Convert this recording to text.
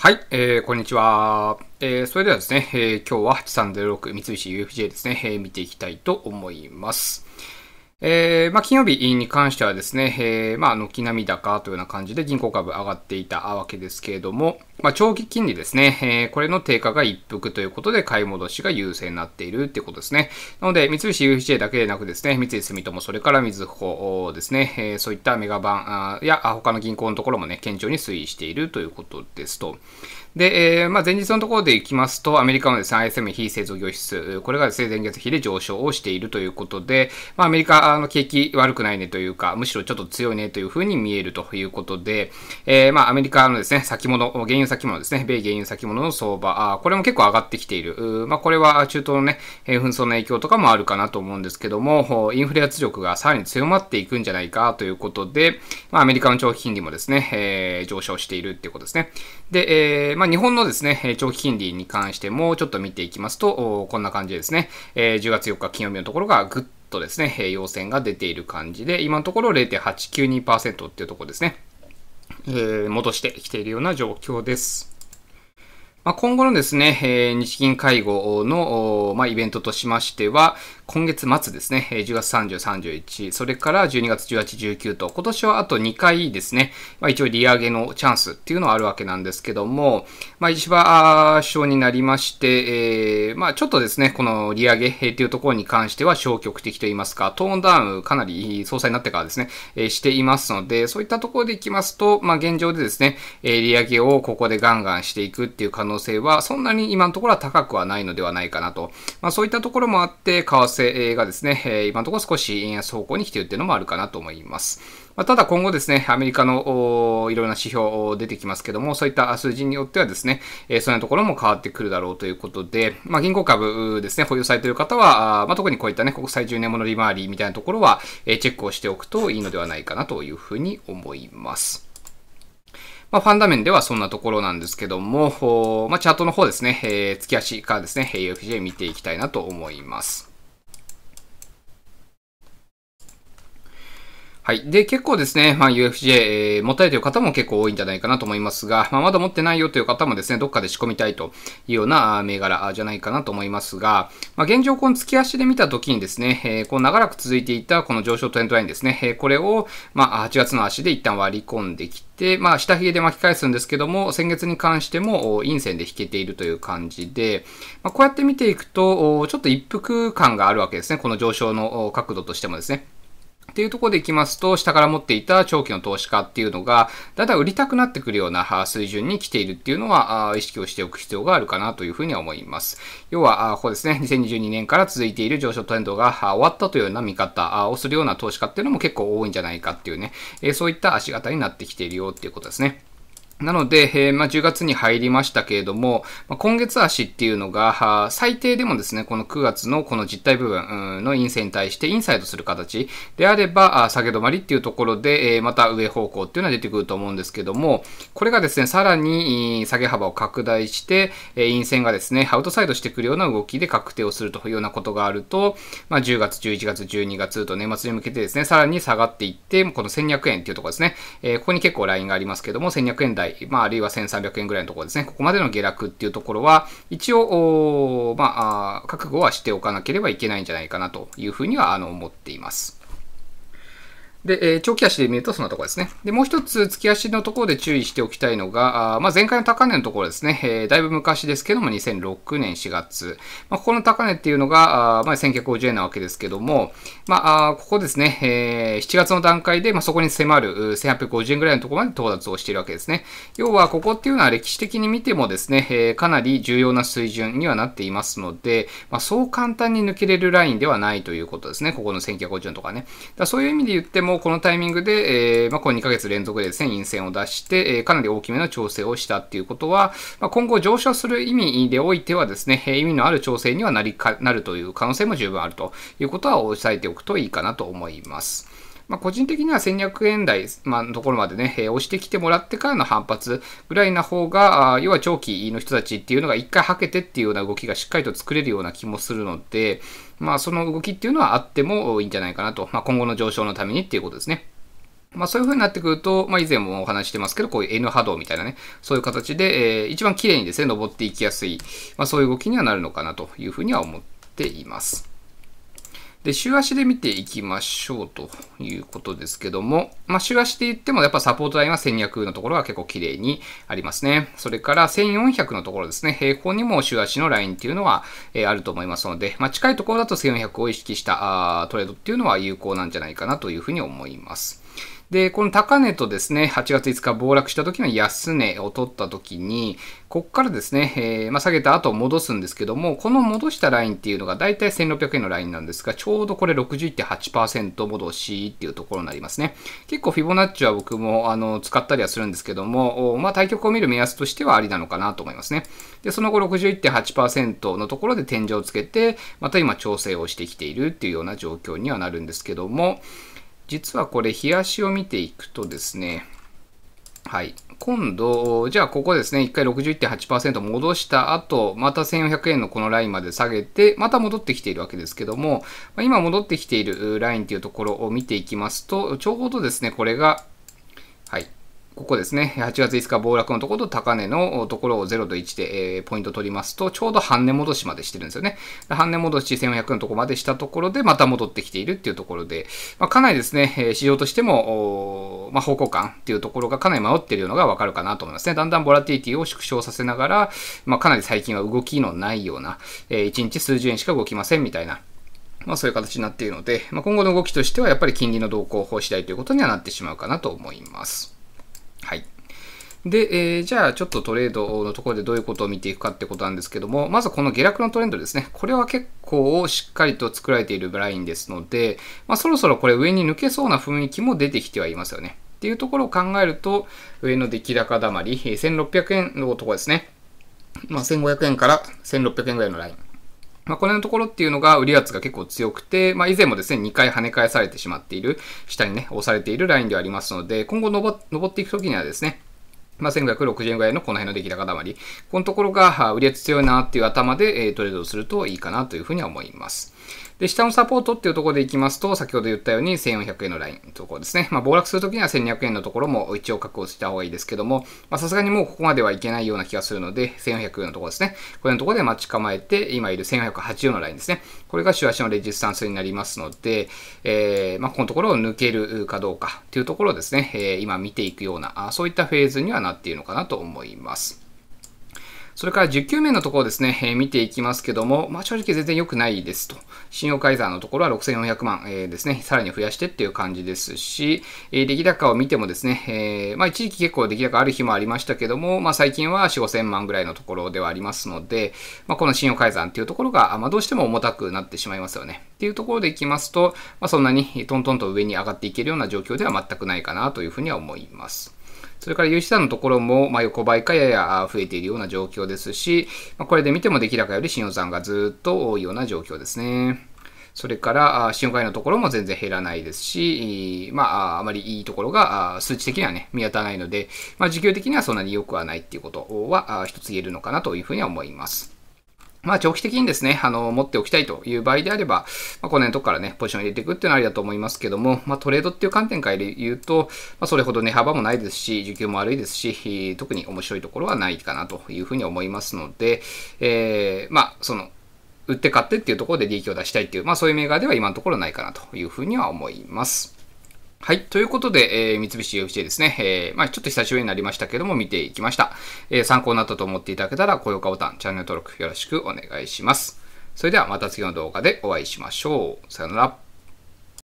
はい、えー、こんにちは。えー、それではですね、えー、今日は8306三菱 UFJ ですね、えー、見ていきたいと思います。えー、まあ、金曜日に関してはですね、えー、まあ、軒並み高というような感じで銀行株上がっていたわけですけれども、まあ、長期金利ですね、えー、これの低下が一服ということで買い戻しが優勢になっているってことですね。なので、三菱 UFJ だけでなくですね、三井住友、それから水穂ですね、えー、そういったメガバンや他の銀行のところもね、堅調に推移しているということですと。で、えー、まあ、前日のところでいきますと、アメリカのです、ね、ISM 非製造業指数、これがですね、前月比で上昇をしているということで、まあ、アメリカの景気悪くないねというか、むしろちょっと強いねというふうに見えるということで、えー、まあ、アメリカのですね、先物、原油先物ですね、米原油先物の相場、あこれも結構上がってきている。まあ、これは中東のね、紛争の影響とかもあるかなと思うんですけども、インフレ圧力がさらに強まっていくんじゃないかということで、まあ、アメリカの長期金利もですね、えー、上昇しているっていうことですね。で、えー、まあ日本のですね、長期金利に関してもちょっと見ていきますと、こんな感じですね、え10月4日金曜日のところがぐっとですね、陽線が出ている感じで、今のところ0.892%っていうところですね、えー、戻してきているような状況です。ま今後のですね、え日銀会合の、まイベントとしましては、今月末ですね、10月30、31、それから12月18、19と、今年はあと2回ですね、まあ、一応利上げのチャンスっていうのはあるわけなんですけども、まあ、石破首相になりまして、えー、まあ、ちょっとですね、この利上げっていうところに関しては消極的といいますか、トーンダウンかなり総裁になってからですね、えしていますので、そういったところでいきますと、まあ、現状でですね、え利上げをここでガンガンしていくっていう可能性は、そんなに今のところは高くはないのではないかなと。まあ、そういったところもあって、為替為替がですね、今のところ少し円安方向に来ているというのもあるかなと思います。まただ今後ですね、アメリカのいろろな指標出てきますけども、そういった数字によってはですね、えそういうところも変わってくるだろうということで、まあ、銀行株ですね、保有されている方は、まあ、特にこういったね、国際10年物利回りみたいなところは、えチェックをしておくといいのではないかなというふうに思います。まあ、ファンダ面ではそんなところなんですけども、まあ、チャートの方ですね、えー、月足からですね、AFJ 見ていきたいなと思います。はい。で、結構ですね、まあ、UFJ、えー、持たれてる方も結構多いんじゃないかなと思いますが、まあ、まだ持ってないよという方もですね、どっかで仕込みたいというような銘柄じゃないかなと思いますが、まあ、現状、この月足で見たときにですね、えー、こう長らく続いていたこの上昇トレンドラインですね、えー、これを、まあ、8月の足で一旦割り込んできて、まあ、下髭で巻き返すんですけども、先月に関しても陰線で引けているという感じで、まあ、こうやって見ていくと、ちょっと一服感があるわけですね。この上昇の角度としてもですね。ていうところでいきますと、下から持っていた長期の投資家っていうのが、だんだん売りたくなってくるような水準に来ているっていうのは、意識をしておく必要があるかなというふうには思います。要は、ここですね、2022年から続いている上昇トレンドが終わったというような見方をするような投資家っていうのも結構多いんじゃないかっていうね、そういった足型になってきているよっていうことですね。なので、えー、まあ、10月に入りましたけれども、まあ、今月足っていうのが、最低でもですね、この9月のこの実体部分の陰性に対してインサイドする形であれば、下げ止まりっていうところで、えー、また上方向っていうのは出てくると思うんですけども、これがですね、さらに下げ幅を拡大して、陰線がですね、アウトサイドしてくるような動きで確定をするというようなことがあると、まあ、10月、11月、12月と年末に向けてですね、さらに下がっていって、この1200円っていうところですね、えー、ここに結構ラインがありますけども、1200円台まあ、あるいは1300円ぐらいのところですね、ここまでの下落っていうところは、一応、まあ、覚悟はしておかなければいけないんじゃないかなというふうには、あの、思っています。で、えー、長期足で見るとそんなところですね。で、もう一つ、月足のところで注意しておきたいのが、あまあ、前回の高値のところですね、えー、だいぶ昔ですけども、2006年4月。まあ、ここの高値っていうのが、あまあ、1950円なわけですけども、まあ、ここですね、えー、7月の段階で、まあ、そこに迫る1850円ぐらいのところまで到達をしているわけですね。要は、ここっていうのは歴史的に見てもですね、えー、かなり重要な水準にはなっていますので、まあ、そう簡単に抜けれるラインではないということですね、ここの1950円とかね。だそういう意味で言っても、もこのタイミングで、えー、まあ、この2ヶ月連続でですね、陰線を出して、えかなり大きめの調整をしたっていうことは、まあ、今後上昇する意味でおいてはですね、意味のある調整にはなりか、なるという可能性も十分あるということは押さえておくといいかなと思います。まあ、個人的には1200円台、まのところまでね、え押してきてもらってからの反発ぐらいな方が、要は長期の人たちっていうのが一回はけてっていうような動きがしっかりと作れるような気もするので、まあ、その動きっていうのはあってもいいんじゃないかなと、まあ、今後の上昇のためにっていうことですね。まあそういう風になってくると、まあ以前もお話してますけど、こういう N 波動みたいなね、そういう形で、えー、一番綺麗にですね、登っていきやすい、まあそういう動きにはなるのかなというふうには思っています。で、週足で見ていきましょうということですけども、まあ、週足で言ってもやっぱサポートラインは1200のところが結構綺麗にありますね。それから1400のところですね、平行にも週足のラインっていうのは、えー、あると思いますので、まあ、近いところだと1400を意識したあトレードっていうのは有効なんじゃないかなというふうに思います。で、この高値とですね、8月5日暴落した時の安値を取った時に、こっからですね、えー、まあ、下げた後戻すんですけども、この戻したラインっていうのが大体1600円のラインなんですが、ちょうどこれ61.8%戻しっていうところになりますね。結構フィボナッチは僕もあの使ったりはするんですけども、まあ、対局を見る目安としてはありなのかなと思いますね。で、その後61.8%のところで天井をつけて、また今調整をしてきているっていうような状況にはなるんですけども、実はこれ、冷やしを見ていくとですね、はい。今度、じゃあここですね、一回61.8%戻した後、また1400円のこのラインまで下げて、また戻ってきているわけですけども、今戻ってきているラインというところを見ていきますと、ちょうどですね、これが、はい。ここですね、8月5日暴落のところと高値のところを0と1で、えー、ポイント取りますと、ちょうど半値戻しまでしてるんですよね。半値戻し1400のところまでしたところで、また戻ってきているっていうところで、まあ、かなりですね、市場としても、まあ、方向感っていうところがかなり迷っているのがわかるかなと思いますね。だんだんボラティティを縮小させながら、まあ、かなり最近は動きのないような、えー、1日数十円しか動きませんみたいな。まあそういう形になっているので、まあ、今後の動きとしてはやっぱり金利の動向を次第ということにはなってしまうかなと思います。はい。で、えー、じゃあちょっとトレードのところでどういうことを見ていくかってことなんですけども、まずこの下落のトレンドですね。これは結構しっかりと作られているラインですので、まあ、そろそろこれ上に抜けそうな雰囲気も出てきてはいますよね。っていうところを考えると、上の出来高だまり、1600円のところですね。まあ、1500円から1600円ぐらいのライン。まあ、これのところっていうのが売り圧が結構強くて、まあ、以前もですね、2回跳ね返されてしまっている、下にね、押されているラインではありますので、今後登っていくときにはですね、まあ、1560円ぐらいのこの辺の出来高溜まり。このところが売り圧強いなっていう頭で、えトレードをするといいかなというふうには思います。で、下のサポートっていうところでいきますと、先ほど言ったように1400円のラインのところですね。まあ、暴落するときには1200円のところも一応確保した方がいいですけども、まさすがにもうここまではいけないような気がするので、1400円のところですね。これのところで待ち構えて、今いる1480のラインですね。これが週足のレジスタンスになりますので、えー、まあ、このところを抜けるかどうかっていうところをですね、えー、今見ていくような、そういったフェーズにはなっているのかなと思います。それから10球目のところですね、えー、見ていきますけども、まあ、正直全然良くないですと。信用改ざんのところは6400万、えー、ですね、さらに増やしてっていう感じですし、えー、出来高を見てもですね、えー、まあ、一時期結構出来高ある日もありましたけども、まあ、最近は4、5000万ぐらいのところではありますので、まあ、この信用改ざんっていうところが、まあ、どうしても重たくなってしまいますよね。っていうところでいきますと、まあ、そんなにトントンと上に上がっていけるような状況では全くないかなというふうには思います。それから融資残のところも、ま横ばいかやや増えているような状況ですし、まこれで見ても出来高より信用残がずっと多いような状況ですね。それから、信用回のところも全然減らないですし、まあ、あまりいいところが数値的にはね、見当たらないので、まあ、時給的にはそんなに良くはないっていうことは、一つ言えるのかなというふうには思います。まあ、長期的にですね、あの、持っておきたいという場合であれば、まあ、この辺のとこからね、ポジション入れていくっていうのはありだと思いますけども、まあ、トレードっていう観点から言うと、まあ、それほど値幅もないですし、需給も悪いですし、特に面白いところはないかなというふうに思いますので、えー、まあ、その、売って買ってっていうところで利益を出したいっていう、まあ、そういう銘柄では今のところないかなというふうには思います。はい。ということで、えー、三菱 UFJ ですね。えー、まあちょっと久しぶりになりましたけども、見ていきました。えー、参考になったと思っていただけたら、高評価ボタン、チャンネル登録よろしくお願いします。それではまた次の動画でお会いしましょう。さよなら。